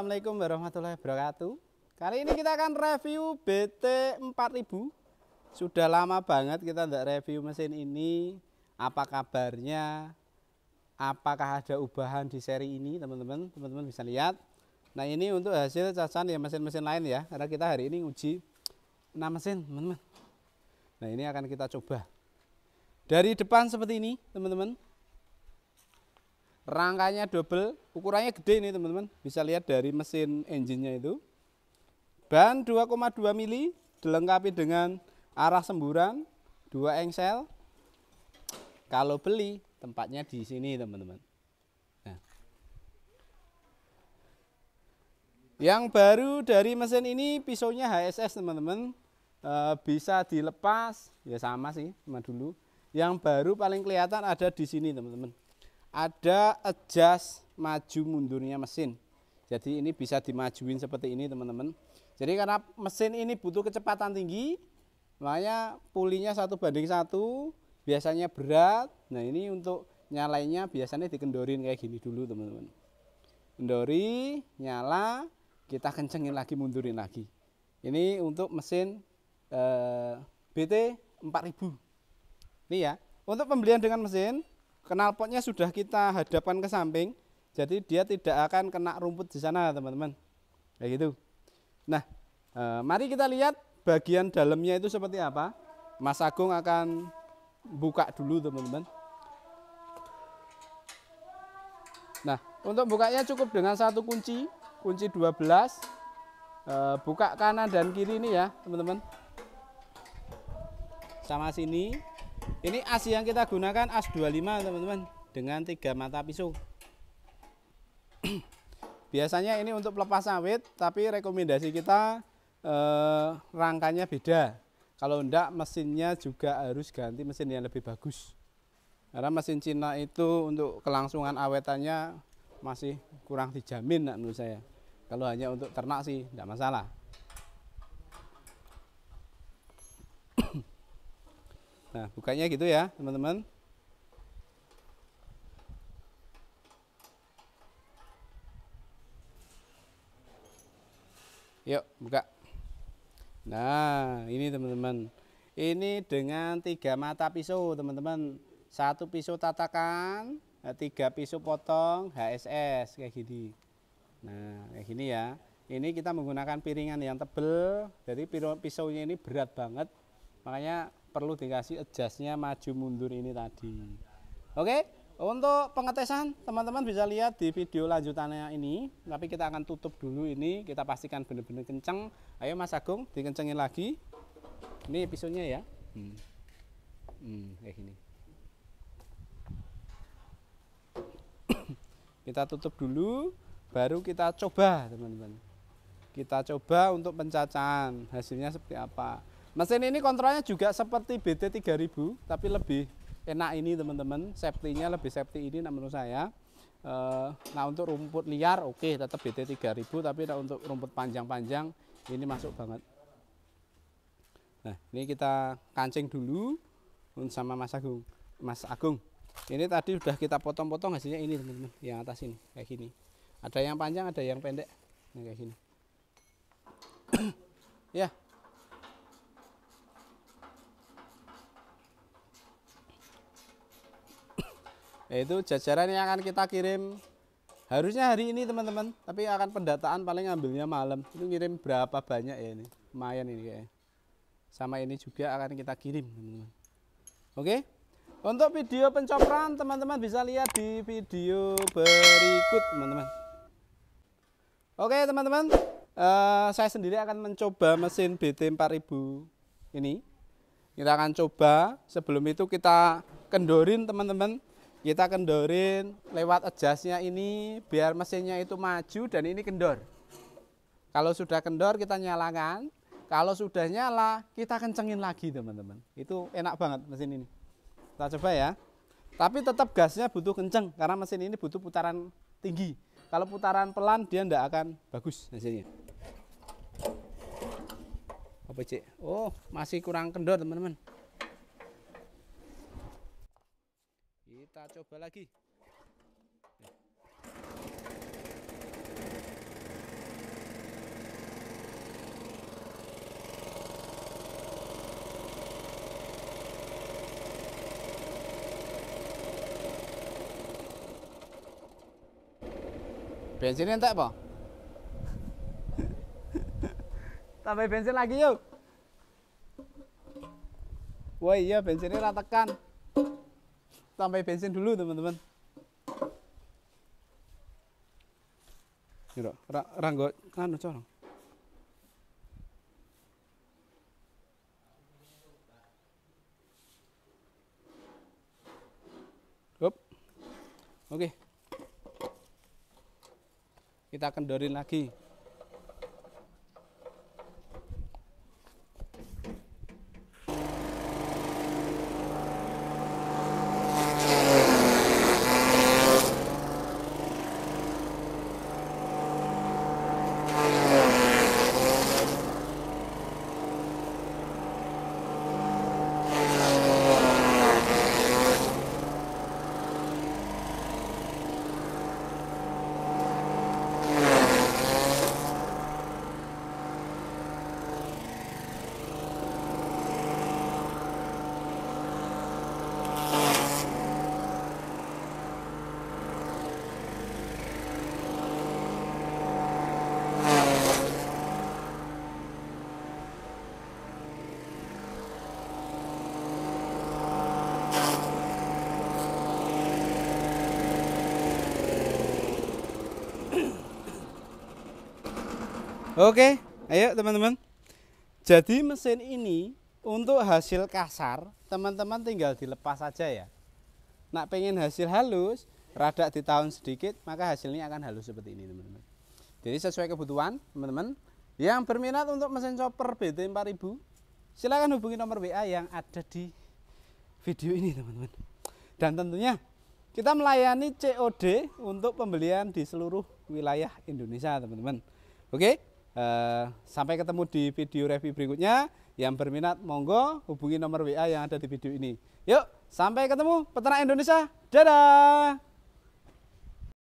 Assalamualaikum warahmatullahi wabarakatuh Kali ini kita akan review BT4000 Sudah lama banget kita tidak review mesin ini Apa kabarnya Apakah ada ubahan di seri ini teman-teman Teman-teman bisa lihat Nah ini untuk hasil casan ya mesin-mesin lain ya Karena kita hari ini uji 6 mesin teman-teman Nah ini akan kita coba Dari depan seperti ini teman-teman rangkanya double ukurannya gede ini teman-teman bisa lihat dari mesin engine-nya itu ban 2,2 mili dilengkapi dengan arah semburan dua engsel kalau beli tempatnya di sini teman-teman nah. yang baru dari mesin ini pisaunya HSS teman-teman e, bisa dilepas ya sama sih sama dulu yang baru paling kelihatan ada di sini teman-teman ada adjust maju mundurnya mesin. Jadi ini bisa dimajuin seperti ini teman-teman. Jadi karena mesin ini butuh kecepatan tinggi, makanya pulinya satu banding satu, biasanya berat. Nah ini untuk nyalainnya biasanya dikendorin kayak gini dulu teman-teman. Kendori, nyala, kita kencengin lagi, mundurin lagi. Ini untuk mesin eh, BT 4000. Ini ya, untuk pembelian dengan mesin knalpotnya sudah kita hadapkan ke samping, jadi dia tidak akan kena rumput di sana, teman-teman. Kayak gitu. Nah, eh, mari kita lihat bagian dalamnya itu seperti apa. Mas Agung akan buka dulu, teman-teman. Nah, untuk bukanya cukup dengan satu kunci, kunci 12. Eh, buka kanan dan kiri ini ya, teman-teman. Sama sini. Ini as yang kita gunakan as 25 teman-teman dengan tiga mata pisau. Biasanya ini untuk pelepas sawit, tapi rekomendasi kita eh, rangkanya beda. Kalau enggak mesinnya juga harus ganti mesin yang lebih bagus. Karena mesin Cina itu untuk kelangsungan awetannya masih kurang dijamin menurut saya. Kalau hanya untuk ternak sih tidak masalah. Nah, bukanya gitu ya, teman-teman. Yuk, buka. Nah, ini teman-teman. Ini dengan tiga mata pisau, teman-teman. Satu pisau tatakan, eh, tiga pisau potong, HSS, kayak gini. Nah, kayak gini ya. Ini kita menggunakan piringan yang tebal, jadi pisaunya ini berat banget makanya perlu dikasih adjustnya maju mundur ini tadi oke okay? untuk pengetesan teman-teman bisa lihat di video lanjutannya ini tapi kita akan tutup dulu ini kita pastikan benar-benar kenceng ayo mas Agung dikencengin lagi ini episodenya ya hmm. Hmm, kayak gini kita tutup dulu baru kita coba teman-teman kita coba untuk pencacahan hasilnya seperti apa Mesin ini kontrolnya juga seperti BT3000 tapi lebih enak ini teman-teman. Safety-nya lebih safety ini menurut saya. Nah untuk rumput liar oke okay, tetap BT3000 tapi untuk rumput panjang-panjang ini masuk banget. Nah ini kita kancing dulu sama Mas Agung. Mas Agung ini tadi sudah kita potong-potong hasilnya ini teman-teman yang atas ini kayak gini. Ada yang panjang ada yang pendek nah, kayak gini. ya Itu jajaran yang akan kita kirim harusnya hari ini teman-teman, tapi akan pendataan paling ambilnya malam. Itu ngirim berapa banyak ya ini? Lumayan ini kayaknya. Sama ini juga akan kita kirim, teman-teman. Oke? Untuk video pencopran teman-teman bisa lihat di video berikut, teman-teman. Oke, teman-teman. Uh, saya sendiri akan mencoba mesin BT4000 ini. Kita akan coba, sebelum itu kita kendorin teman-teman kita kendorin lewat adjustnya ini biar mesinnya itu maju dan ini kendor kalau sudah kendor kita nyalakan kalau sudah nyala kita kencengin lagi teman-teman itu enak banget mesin ini kita coba ya tapi tetap gasnya butuh kenceng karena mesin ini butuh putaran tinggi kalau putaran pelan dia tidak akan bagus mesinnya apa oh masih kurang kendor teman-teman Kita coba lagi. Bensinnya entek, apa? Tambah bensin lagi yuk. Wah iya bensinnya ratakan tambahin bensin dulu teman-teman Yuk, ra ranggo anu corong. Hop. Oke. Kita kendorin lagi. Oke, ayo teman-teman. Jadi mesin ini untuk hasil kasar, teman-teman tinggal dilepas saja ya. Nak pengen hasil halus, rada di tahun sedikit, maka hasilnya akan halus seperti ini teman-teman. Jadi sesuai kebutuhan teman-teman. Yang berminat untuk mesin chopper BT 4000, silakan hubungi nomor WA yang ada di video ini teman-teman. Dan tentunya kita melayani COD untuk pembelian di seluruh wilayah Indonesia teman-teman. Oke? Eh, sampai ketemu di video review berikutnya. Yang berminat monggo hubungi nomor WA yang ada di video ini. Yuk, sampai ketemu peternak Indonesia. Dadah.